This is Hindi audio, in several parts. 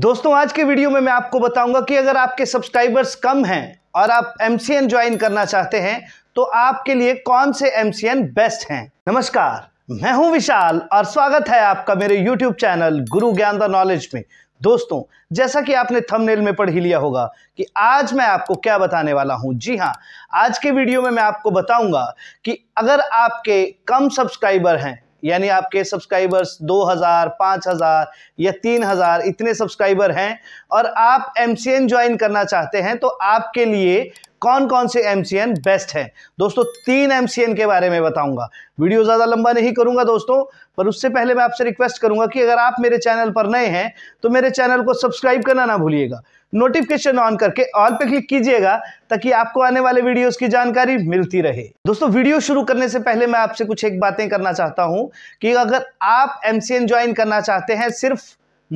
दोस्तों आज के वीडियो में मैं आपको बताऊंगा कि अगर आपके सब्सक्राइबर्स कम हैं और आप एम ज्वाइन करना चाहते हैं तो आपके लिए कौन से एम बेस्ट हैं नमस्कार मैं हूं विशाल और स्वागत है आपका मेरे यूट्यूब चैनल गुरु ज्ञान द नॉलेज में दोस्तों जैसा कि आपने थंबनेल में पढ़ ही लिया होगा कि आज मैं आपको क्या बताने वाला हूं जी हां आज के वीडियो में मैं आपको बताऊंगा कि अगर आपके कम सब्सक्राइबर हैं यानी आपके सब्सक्राइबर्स 2000, 5000 या 3000 इतने सब्सक्राइबर हैं और आप एम ज्वाइन करना चाहते हैं तो आपके लिए कौन कौन से एम बेस्ट हैं दोस्तों तीन एम के बारे में बताऊंगा वीडियो ज़्यादा लंबा नहीं करूंगा दोस्तों पर उससे पहले मैं आपसे रिक्वेस्ट करूंगा कि अगर आप मेरे चैनल पर नए हैं तो मेरे चैनल को सब्सक्राइब करना ना भूलिएगा नोटिफिकेशन ऑन करके ऑल पे क्लिक कीजिएगा ताकि आपको आने वाले वीडियोस की जानकारी मिलती रहे दोस्तों वीडियो शुरू करने से पहले मैं आपसे कुछ एक बातें करना चाहता हूं कि अगर आप एम ज्वाइन करना चाहते हैं सिर्फ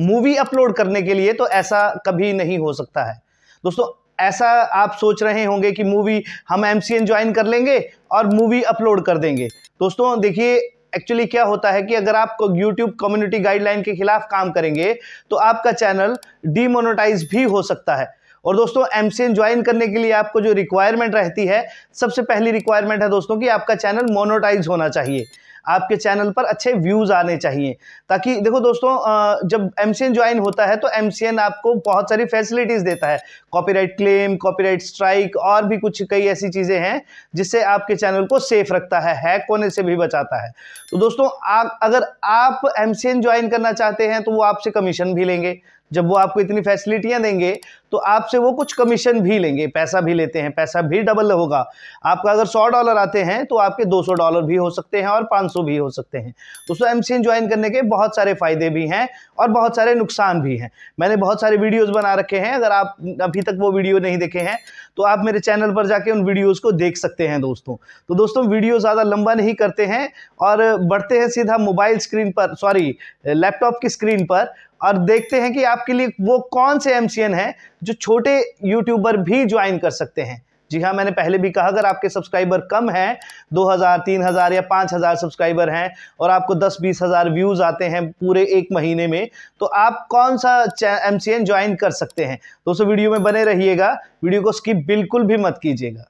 मूवी अपलोड करने के लिए तो ऐसा कभी नहीं हो सकता है दोस्तों ऐसा आप सोच रहे होंगे कि मूवी हम एम ज्वाइन कर लेंगे और मूवी अपलोड कर देंगे दोस्तों देखिए एक्चुअली क्या होता है कि अगर आप यूट्यूब कम्युनिटी गाइडलाइन के खिलाफ काम करेंगे तो आपका चैनल डीमोनोटाइज भी हो सकता है और दोस्तों एम ज्वाइन करने के लिए आपको जो रिक्वायरमेंट रहती है सबसे पहली रिक्वायरमेंट है दोस्तों कि आपका चैनल मोनोटाइज होना चाहिए आपके चैनल पर अच्छे व्यूज़ आने चाहिए ताकि देखो दोस्तों जब एम ज्वाइन होता है तो एम आपको बहुत सारी फैसिलिटीज़ देता है कॉपीराइट क्लेम कॉपीराइट स्ट्राइक और भी कुछ कई ऐसी चीज़ें हैं जिससे आपके चैनल को सेफ रखता है हैक होने से भी बचाता है तो दोस्तों आप अगर आप एम ज्वाइन करना चाहते हैं तो वो आपसे कमीशन भी लेंगे जब वो आपको इतनी फैसिलिटियाँ देंगे तो आपसे वो कुछ कमीशन भी लेंगे पैसा भी लेते हैं पैसा भी डबल होगा आपका अगर सौ डॉलर आते हैं तो आपके दो सौ डॉलर भी हो सकते हैं और पाँच सौ भी हो सकते हैं दोस्तों एम ज्वाइन करने के बहुत सारे फ़ायदे भी हैं और बहुत सारे नुकसान भी हैं मैंने बहुत सारे वीडियोज़ बना रखे हैं अगर आप अभी तक वो वीडियो नहीं देखे हैं तो आप मेरे चैनल पर जाके उन वीडियोज़ को देख सकते हैं दोस्तों तो दोस्तों वीडियो ज़्यादा लंबा नहीं करते हैं और बढ़ते हैं सीधा मोबाइल स्क्रीन पर सॉरी लैपटॉप की स्क्रीन पर और देखते हैं कि आपके लिए वो कौन से एम है जो छोटे यूट्यूबर भी ज्वाइन कर सकते हैं जी हाँ मैंने पहले भी कहा अगर आपके सब्सक्राइबर कम हैं 2000, 3000 या 5000 सब्सक्राइबर हैं और आपको 10, हजार व्यूज़ आते हैं पूरे एक महीने में तो आप कौन सा एम सी ज्वाइन कर सकते हैं दोस्तों वीडियो में बने रहिएगा वीडियो को स्किप बिल्कुल भी मत कीजिएगा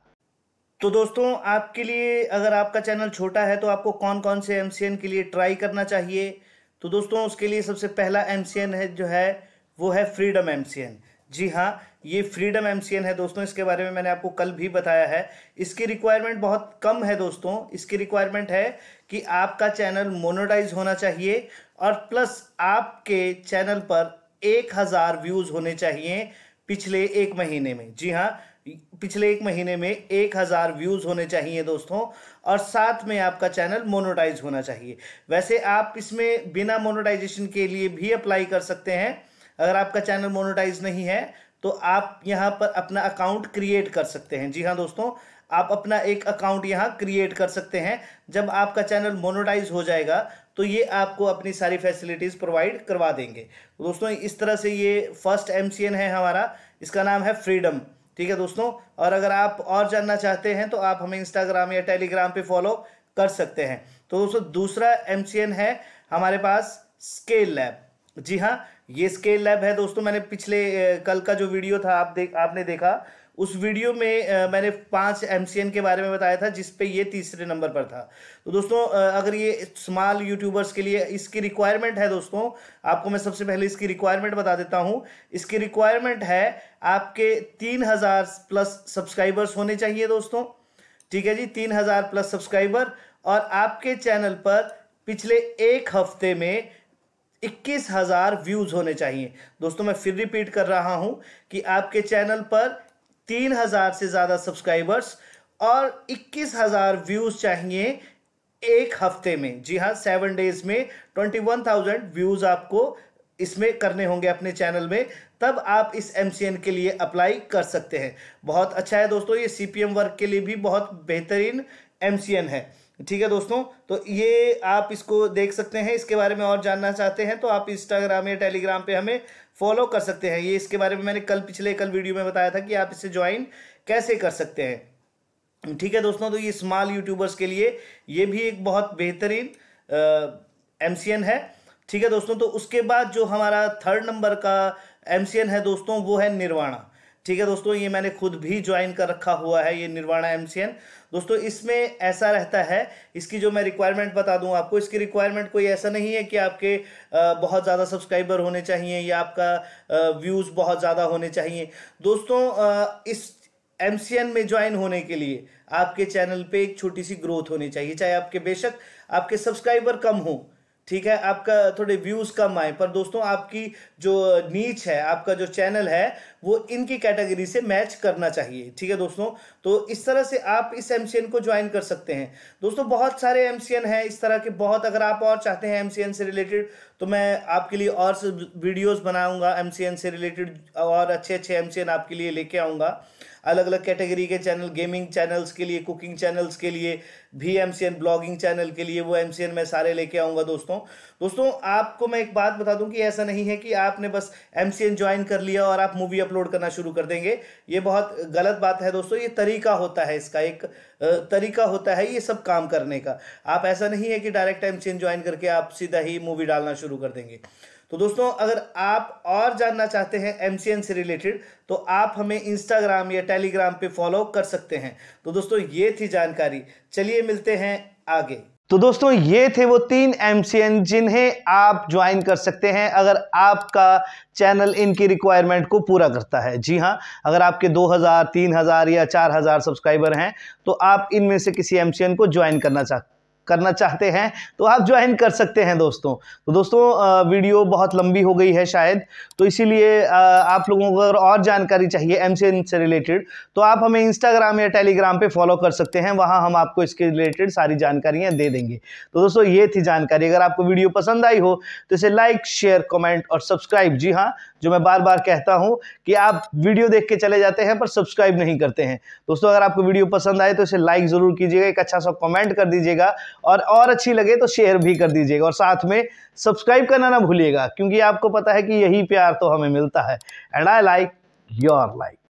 तो दोस्तों आपके लिए अगर आपका चैनल छोटा है तो आपको कौन कौन से एम के लिए ट्राई करना चाहिए तो दोस्तों उसके लिए सबसे पहला एम है जो है वो है फ्रीडम एम जी हाँ ये फ्रीडम एम है दोस्तों इसके बारे में मैंने आपको कल भी बताया है इसकी रिक्वायरमेंट बहुत कम है दोस्तों इसकी रिक्वायरमेंट है कि आपका चैनल मोनोटाइज होना चाहिए और प्लस आपके चैनल पर एक हज़ार व्यूज़ होने चाहिए पिछले एक महीने में जी हाँ पिछले एक महीने में एक हज़ार व्यूज़ होने चाहिए दोस्तों और साथ में आपका चैनल मोनोटाइज होना चाहिए वैसे आप इसमें बिना मोनोटाइजेशन के लिए भी अप्लाई कर सकते हैं अगर आपका चैनल मोनोटाइज नहीं है तो आप यहाँ पर अपना अकाउंट क्रिएट कर सकते हैं जी हाँ दोस्तों आप अपना एक अकाउंट यहाँ क्रिएट कर सकते हैं जब आपका चैनल मोनोटाइज हो जाएगा तो ये आपको अपनी सारी फैसिलिटीज़ प्रोवाइड करवा देंगे तो दोस्तों इस तरह से ये फर्स्ट एम है हमारा इसका नाम है फ्रीडम ठीक है दोस्तों और अगर आप और जानना चाहते हैं तो आप हमें इंस्टाग्राम या टेलीग्राम पे फॉलो कर सकते हैं तो दोस्तों दूसरा एम है हमारे पास स्केल लैब जी हाँ ये स्केल लैब है दोस्तों मैंने पिछले कल का जो वीडियो था आप देख आपने देखा उस वीडियो में मैंने पांच एम के बारे में बताया था जिस पे ये तीसरे नंबर पर था तो दोस्तों अगर ये स्मॉल यूट्यूबर्स के लिए इसकी रिक्वायरमेंट है दोस्तों आपको मैं सबसे पहले इसकी रिक्वायरमेंट बता देता हूँ इसकी रिक्वायरमेंट है आपके तीन हज़ार प्लस सब्सक्राइबर्स होने चाहिए दोस्तों ठीक है जी तीन हज़ार प्लस सब्सक्राइबर और आपके चैनल पर पिछले एक हफ्ते में इक्कीस हज़ार व्यूज़ होने चाहिए दोस्तों मैं फिर रिपीट कर रहा हूँ कि आपके चैनल पर तीन हज़ार से ज़्यादा सब्सक्राइबर्स और इक्कीस हज़ार व्यूज़ चाहिए एक हफ्ते में जी हाँ सेवन डेज में ट्वेंटी वन थाउजेंड व्यूज़ आपको इसमें करने होंगे अपने चैनल में तब आप इस एम के लिए अप्लाई कर सकते हैं बहुत अच्छा है दोस्तों ये सी वर्क के लिए भी बहुत बेहतरीन एम है ठीक है दोस्तों तो ये आप इसको देख सकते हैं इसके बारे में और जानना चाहते हैं तो आप इंस्टाग्राम या टेलीग्राम पे हमें फॉलो कर सकते हैं ये इसके बारे में मैंने कल पिछले कल वीडियो में बताया था कि आप इसे ज्वाइन कैसे कर सकते हैं ठीक है दोस्तों तो ये स्मॉल यूट्यूबर्स के लिए ये भी एक बहुत बेहतरीन एम है ठीक है दोस्तों तो उसके बाद जो हमारा थर्ड नंबर का एम है दोस्तों वो है निर्वाणा ठीक है दोस्तों ये मैंने खुद भी ज्वाइन कर रखा हुआ है ये निर्वाणा एम दोस्तों इसमें ऐसा रहता है इसकी जो मैं रिक्वायरमेंट बता दूं आपको इसकी रिक्वायरमेंट कोई ऐसा नहीं है कि आपके बहुत ज़्यादा सब्सक्राइबर होने चाहिए या आपका व्यूज़ बहुत ज़्यादा होने चाहिए दोस्तों इस एम में ज्वाइन होने के लिए आपके चैनल पे एक छोटी सी ग्रोथ होनी चाहिए चाहे आपके बेशक आपके सब्सक्राइबर कम हों ठीक है आपका थोड़े व्यूज कम आए पर दोस्तों आपकी जो नीच है आपका जो चैनल है वो इनकी कैटेगरी से मैच करना चाहिए ठीक है दोस्तों तो इस तरह से आप इस एम को ज्वाइन कर सकते हैं दोस्तों बहुत सारे एम हैं इस तरह के बहुत अगर आप और चाहते हैं एम से रिलेटेड तो मैं आपके लिए और से वीडियोस बनाऊंगा एम से रिलेटेड और अच्छे अच्छे एम आपके लिए लेके आऊँगा अलग अलग कैटेगरी के चैनल गेमिंग चैनल्स के लिए कुकिंग चैनल्स के लिए भी M C N blogging channel के लिए वो एम सी एन मैं सारे लेके आऊँगा दोस्तों दोस्तों आपको मैं एक बात बता दूं कि ऐसा नहीं है कि आपने बस एम सी एन ज्वाइन कर लिया और आप मूवी अपलोड करना शुरू कर देंगे ये बहुत गलत बात है दोस्तों ये तरीका होता है इसका एक तरीका होता है ये सब काम करने का आप ऐसा नहीं है कि direct M C N join करके आप सीधा ही मूवी डालना शुरू कर देंगे तो दोस्तों अगर आप और जानना चाहते हैं एम से रिलेटेड तो आप हमें इंस्टाग्राम या टेलीग्राम पे फॉलो कर सकते हैं तो दोस्तों ये थी जानकारी चलिए मिलते हैं आगे तो दोस्तों ये थे वो तीन एम जिन्हें आप ज्वाइन कर सकते हैं अगर आपका चैनल इनकी रिक्वायरमेंट को पूरा करता है जी हाँ अगर आपके 2000, 3000 या 4000 सब्सक्राइबर हैं तो आप इनमें से किसी एम को ज्वाइन करना चाहते करना चाहते हैं तो आप ज्वाइन कर सकते हैं दोस्तों तो दोस्तों वीडियो बहुत लंबी हो गई है शायद तो इसीलिए आप लोगों को अगर और जानकारी चाहिए एम से रिलेटेड तो आप हमें इंस्टाग्राम या टेलीग्राम पे फॉलो कर सकते हैं वहाँ हम आपको इसके रिलेटेड सारी जानकारियाँ दे देंगे तो दोस्तों ये थी जानकारी अगर आपको वीडियो पसंद आई हो तो इसे लाइक शेयर कॉमेंट और सब्सक्राइब जी हाँ जो मैं बार बार कहता हूँ कि आप वीडियो देख के चले जाते हैं पर सब्सक्राइब नहीं करते हैं दोस्तों अगर आपको वीडियो पसंद आए तो इसे लाइक ज़रूर कीजिएगा एक अच्छा सा कमेंट कर दीजिएगा और और अच्छी लगे तो शेयर भी कर दीजिएगा और साथ में सब्सक्राइब करना ना भूलिएगा क्योंकि आपको पता है कि यही प्यार तो हमें मिलता है and I like your like